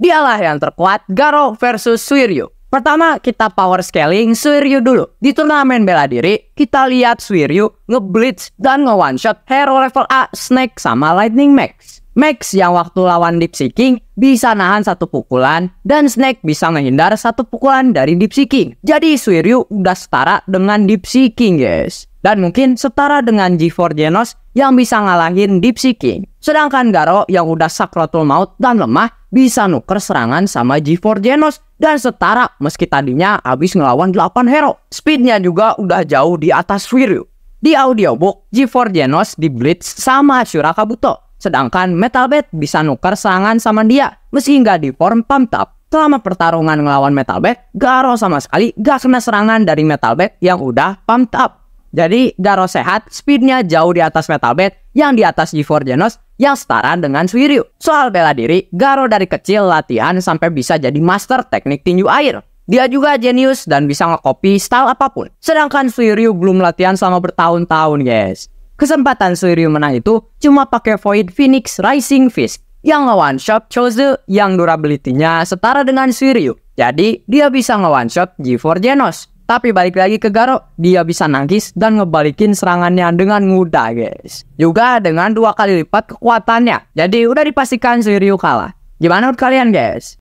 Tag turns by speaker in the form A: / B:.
A: Dialah yang terkuat Garo versus Suiryu. Pertama, kita power scaling Suiryu dulu. Di turnamen bela diri, kita lihat Suiryu ngeblitz dan nge-one shot hero level A Snake sama Lightning Max. Max yang waktu lawan Deep King bisa nahan satu pukulan dan Snake bisa menghindar satu pukulan dari Deep King. Jadi Suiryu udah setara dengan Deep King guys. Dan mungkin setara dengan G4 Genos yang bisa ngalahin Deep King. Sedangkan Garo yang udah sakratul maut dan lemah bisa nuker serangan sama G4 Genos dan setara meski tadinya habis ngelawan 8 hero. Speednya juga udah jauh di atas Wiryu. Di audiobook, G4 Genos di Blitz sama Shura Kabuto. Sedangkan Metal Bat bisa nuker serangan sama dia meski nggak di form pump up. Selama pertarungan ngelawan Metal Bat, Garo sama sekali gak kena serangan dari Metal Bat yang udah pump up. Jadi Garo sehat, speednya jauh di atas Metal Bat, yang di atas G4 Genos yang setara dengan Suiryu. Soal bela diri, Garo dari kecil latihan sampai bisa jadi master teknik tinju air. Dia juga jenius dan bisa ngekopi style apapun. Sedangkan Suiryu belum latihan selama bertahun-tahun, guys. Kesempatan Suiryu menang itu cuma pakai Void Phoenix Rising Fist yang nge-one shot Chozu yang durability-nya setara dengan Suiryu. Jadi, dia bisa nge-one shot G4 Genos. Tapi balik lagi ke Garo, dia bisa nangkis dan ngebalikin serangannya dengan mudah guys. Juga dengan dua kali lipat kekuatannya. Jadi udah dipastikan Shiryu kalah. Gimana menurut kalian guys?